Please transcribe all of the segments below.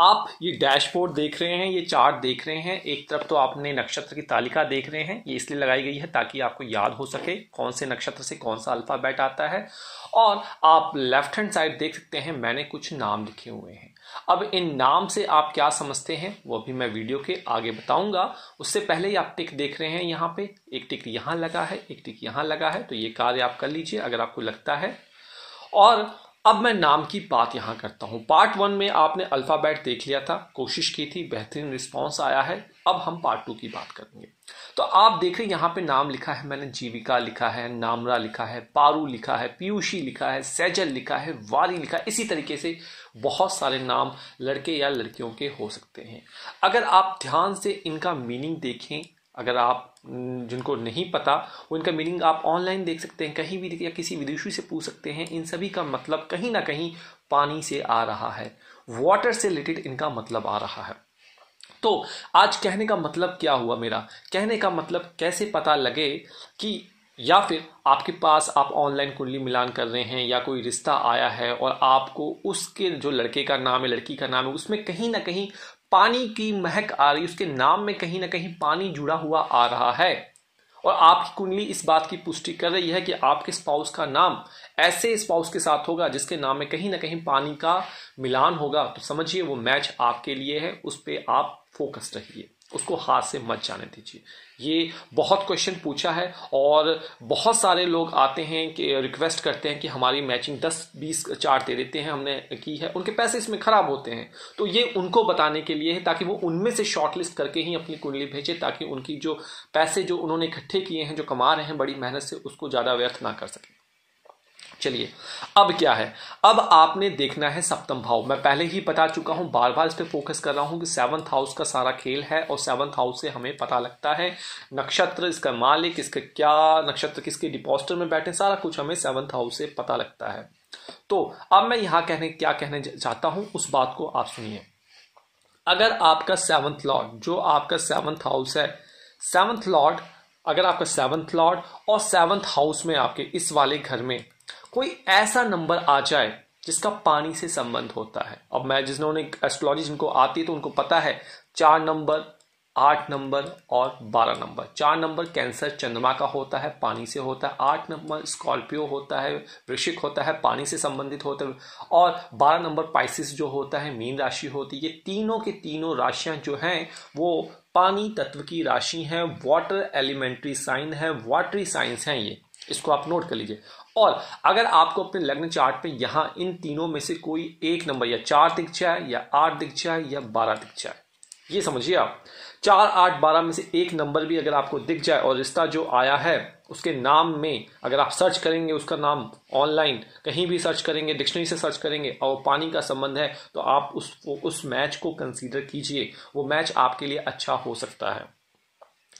आप ये डैशबोर्ड देख रहे हैं ये चार्ट देख रहे हैं एक तरफ तो आपने नक्षत्र की तालिका देख रहे हैं ये इसलिए लगाई गई है ताकि आपको याद हो सके कौन से नक्षत्र से कौन सा अल्फ़ाबेट आता है और आप लेफ्ट हैंड साइड देख सकते हैं मैंने कुछ नाम लिखे हुए हैं अब इन नाम से आप क्या समझते हैं वो भी मैं वीडियो के आगे बताऊंगा उससे पहले ही आप टिक देख रहे हैं यहाँ पे एक टिक यहाँ लगा है एक टिक यहाँ लगा है तो ये कार्य आप कर लीजिए अगर आपको लगता है और अब मैं नाम की बात यहाँ करता हूँ पार्ट वन में आपने अल्फ़ाबेट देख लिया था कोशिश की थी बेहतरीन रिस्पॉन्स आया है अब हम पार्ट टू की बात करेंगे तो आप देख रहे हैं यहाँ पे नाम लिखा है मैंने जीविका लिखा है नामरा लिखा है पारू लिखा है पीयूषी लिखा है सैजल लिखा है वारी लिखा है इसी तरीके से बहुत सारे नाम लड़के या लड़कियों के हो सकते हैं अगर आप ध्यान से इनका मीनिंग देखें अगर आप जिनको नहीं पता वो इनका मीनिंग आप ऑनलाइन देख सकते हैं कहीं भी या किसी विदेशी से पूछ सकते हैं इन सभी का मतलब कहीं ना कहीं पानी से आ रहा है वाटर से रिलेटेड इनका मतलब आ रहा है तो आज कहने का मतलब क्या हुआ मेरा कहने का मतलब कैसे पता लगे कि या फिर आपके पास आप ऑनलाइन कुंडली मिलान कर रहे हैं या कोई रिश्ता आया है और आपको उसके जो लड़के का नाम है लड़की का नाम है उसमें कहीं ना कहीं पानी की महक आ रही उसके नाम में कहीं ना कहीं पानी जुड़ा हुआ आ रहा है और आपकी कुंडली इस बात की पुष्टि कर रही है कि आपके स्पाउस का नाम ऐसे स्पाउस के साथ होगा जिसके नाम में कहीं ना कहीं पानी का मिलान होगा तो समझिए वो मैच आपके लिए है उस पर आप फोकस रहिए उसको हाथ से मत जाने दीजिए ये बहुत क्वेश्चन पूछा है और बहुत सारे लोग आते हैं कि रिक्वेस्ट करते हैं कि हमारी मैचिंग 10 20 चार्ट दे देते हैं हमने की है उनके पैसे इसमें ख़राब होते हैं तो ये उनको बताने के लिए है ताकि वो उनमें से शॉर्टलिस्ट करके ही अपनी कुंडली भेजें ताकि उनकी जो पैसे जो उन्होंने इकट्ठे किए हैं जो कमा रहे हैं बड़ी मेहनत से उसको ज़्यादा व्यर्थ ना कर सकें चलिए अब क्या है अब आपने देखना है सप्तम भाव मैं पहले ही बता चुका हूं बार बार इस पर फोकस कर रहा हूं कि सेवंथ हाउस का सारा खेल है और सेवंथ हाउस से हमें पता लगता है नक्षत्र इसका मालिक इसके क्या नक्षत्र किसके डिपोजिटर में बैठे सारा कुछ हमें सेवंथ हाउस से पता लगता है तो अब मैं यहां कहने क्या कहने चाहता हूं उस बात को आप सुनिए अगर आपका सेवंथ लॉर्ड जो आपका सेवंथ हाउस है सेवंथ लॉर्ड अगर आपका सेवंथ लॉर्ड और सेवंथ हाउस में आपके इस वाले घर में कोई ऐसा नंबर आ जाए जिसका पानी से संबंध होता है अब मैं जिन्होंने एस्ट्रोलॉजी जिनको आती है तो उनको पता है चार नंबर आठ नंबर और बारह नंबर चार नंबर कैंसर चंद्रमा का होता है पानी से होता है आठ नंबर स्कॉर्पियो होता है वृश्चिक होता है पानी से संबंधित होते हैं और बारह नंबर पाइसिस जो होता है मीन राशि होती है ये तीनों के तीनों राशियां जो हैं वो पानी तत्व की राशि हैं वाटर एलिमेंट्री साइन है वाटरी साइंस हैं ये इसको आप नोट कर लीजिए और अगर आपको अपने लग्न चार्ट पे यहां इन तीनों में से कोई एक नंबर या चार दिख जाए या आठ दिख जाए या बारह दिख जाए ये समझिए आप चार आठ बारह में से एक नंबर भी अगर आपको दिख जाए और रिश्ता जो आया है उसके नाम में अगर आप सर्च करेंगे उसका नाम ऑनलाइन कहीं भी सर्च करेंगे डिक्शनरी से सर्च करेंगे और पानी का संबंध है तो आप उस उस मैच को कंसीडर कीजिए वो मैच आपके लिए अच्छा हो सकता है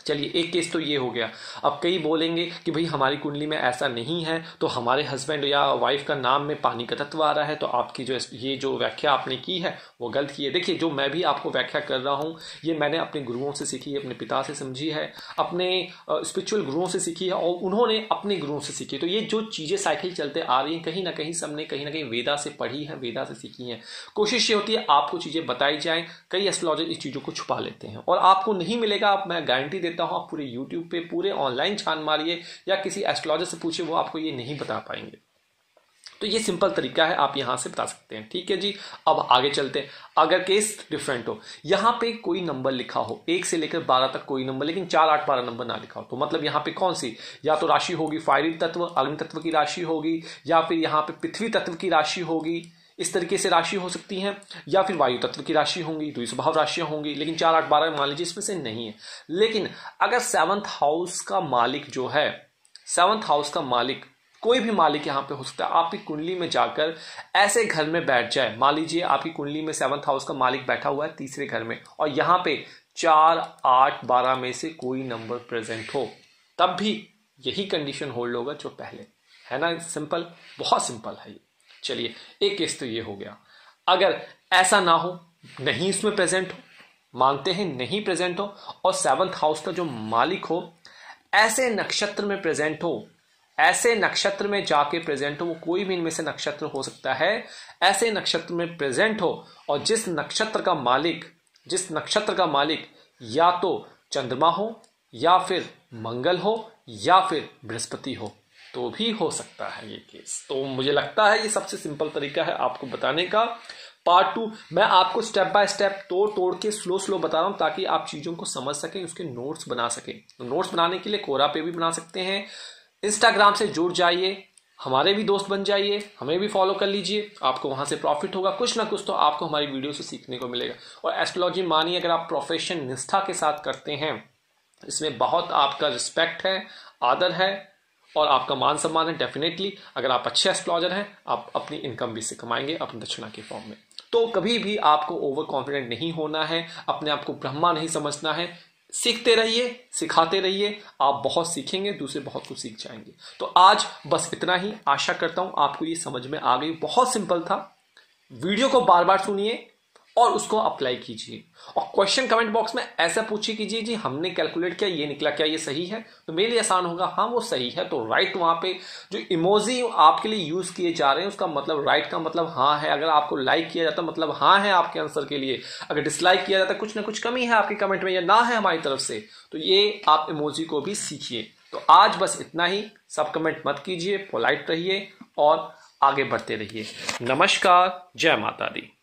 चलिए एक केस तो ये हो गया अब कई बोलेंगे कि भाई हमारी कुंडली में ऐसा नहीं है तो हमारे हस्बैंड या वाइफ का नाम में पानी का तत्व आ रहा है तो आपकी जो ये जो व्याख्या आपने की है वो गलत की है देखिए जो मैं भी आपको व्याख्या कर रहा हूँ ये मैंने अपने गुरुओं से सीखी है अपने पिता से समझी है अपने स्पिरिचुअल गुरुओं से सीखी है और उन्होंने अपने गुरुओं से सीखी तो ये जो चीज़ें साइकिल चलते आ रही हैं कहीं ना कहीं सबने कहीं ना कहीं वेदा से पढ़ी है वेदा से सीखी है कोशिश ये होती है आपको चीज़ें बताई जाएँ कई एस्ट्रोलॉजर इस चीज़ों को छुपा लेते हैं और आपको नहीं मिलेगा आप मैं गारंटी देता देता हो आप पूरे यूट्यूब पे पूरे ऑनलाइन छान मारिए या किसी एस्ट्रोलॉजर से पूछिए वो आपको ये नहीं बता पाएंगे तो ये सिंपल तरीका है आप यहां से बता सकते हैं ठीक है जी अब आगे चलते हैं अगर केस डिफरेंट हो यहां पे कोई नंबर लिखा हो एक से लेकर बारह तक कोई नंबर लेकिन चार आठ बारह नंबर ना लिखा हो तो मतलब यहां पे कौन सी या तो राशि होगी फायरिंग तत्व अग्नि तत्व की राशि होगी या फिर यहां पे पृथ्वी तत्व की राशि होगी इस तरीके से राशि हो सकती हैं या फिर वायु तत्व की राशि होंगी दुई स्वभाव राशियां होंगी लेकिन चार आठ बारह मान लीजिए इसमें से नहीं है लेकिन अगर सेवंथ हाउस का मालिक जो है सेवंथ हाउस का मालिक कोई भी मालिक यहाँ पे हो सकता है आपकी कुंडली में जाकर ऐसे घर में बैठ जाए मान लीजिए आपकी कुंडली में सेवंथ हाउस का मालिक बैठा हुआ है तीसरे घर में और यहाँ पे चार आठ बारह में से कोई नंबर प्रेजेंट हो तब भी यही कंडीशन होल्ड होगा जो पहले है ना सिंपल बहुत सिंपल है ये चलिए एक केस तो ये हो गया अगर ऐसा ना हो नहीं इसमें प्रेजेंट हो मानते हैं नहीं प्रेजेंट हो और सेवंथ हाउस का जो मालिक हो ऐसे नक्षत्र में प्रेजेंट हो ऐसे नक्षत्र में जाके प्रेजेंट हो वो कोई भी इनमें से नक्षत्र हो सकता है ऐसे नक्षत्र में प्रेजेंट हो और जिस नक्षत्र का मालिक जिस नक्षत्र का मालिक या तो चंद्रमा हो या फिर मंगल हो या फिर बृहस्पति हो तो भी हो सकता है ये केस तो मुझे लगता है ये सबसे सिंपल तरीका है आपको बताने का पार्ट टू मैं आपको स्टेप बाय स्टेप तोड़ तोड़ के स्लो स्लो बता रहा हूँ ताकि आप चीज़ों को समझ सकें उसके नोट्स बना सकें तो नोट्स बनाने के लिए कोरा पे भी बना सकते हैं इंस्टाग्राम से जुड़ जाइए हमारे भी दोस्त बन जाइए हमें भी फॉलो कर लीजिए आपको वहां से प्रॉफिट होगा कुछ ना कुछ तो आपको हमारी वीडियो से सीखने को मिलेगा और एस्ट्रोलॉजी मानिए अगर आप प्रोफेशन निष्ठा के साथ करते हैं इसमें बहुत आपका रिस्पेक्ट है आदर है और आपका मान सम्मान है डेफिनेटली अगर आप अच्छे एस्ट्रोलॉजर हैं आप अपनी इनकम भी से कमाएंगे अपनी दक्षिणा के फॉर्म में तो कभी भी आपको ओवर कॉन्फिडेंट नहीं होना है अपने आप को ब्रह्मा नहीं समझना है सीखते रहिए सिखाते रहिए आप बहुत सीखेंगे दूसरे बहुत कुछ सीख जाएंगे तो आज बस इतना ही आशा करता हूं आपको ये समझ में आ गई बहुत सिंपल था वीडियो को बार बार सुनिए और उसको अप्लाई कीजिए और क्वेश्चन कमेंट बॉक्स में ऐसा पूछिए कीजिए जी हमने कैलकुलेट किया ये निकला क्या ये सही है तो मेरे लिए आसान होगा हाँ वो सही है तो राइट वहां पे जो इमोजी आपके लिए यूज किए जा रहे हैं उसका मतलब राइट का मतलब हाँ है अगर आपको लाइक किया जाता मतलब हाँ है आपके आंसर के लिए अगर डिसलाइक किया जाता कुछ ना कुछ कमी है आपके कमेंट में या ना है हमारी तरफ से तो ये आप इमोजी को भी सीखिए तो आज बस इतना ही सब कमेंट मत कीजिए पोलाइट रहिए और आगे बढ़ते रहिए नमस्कार जय माता दी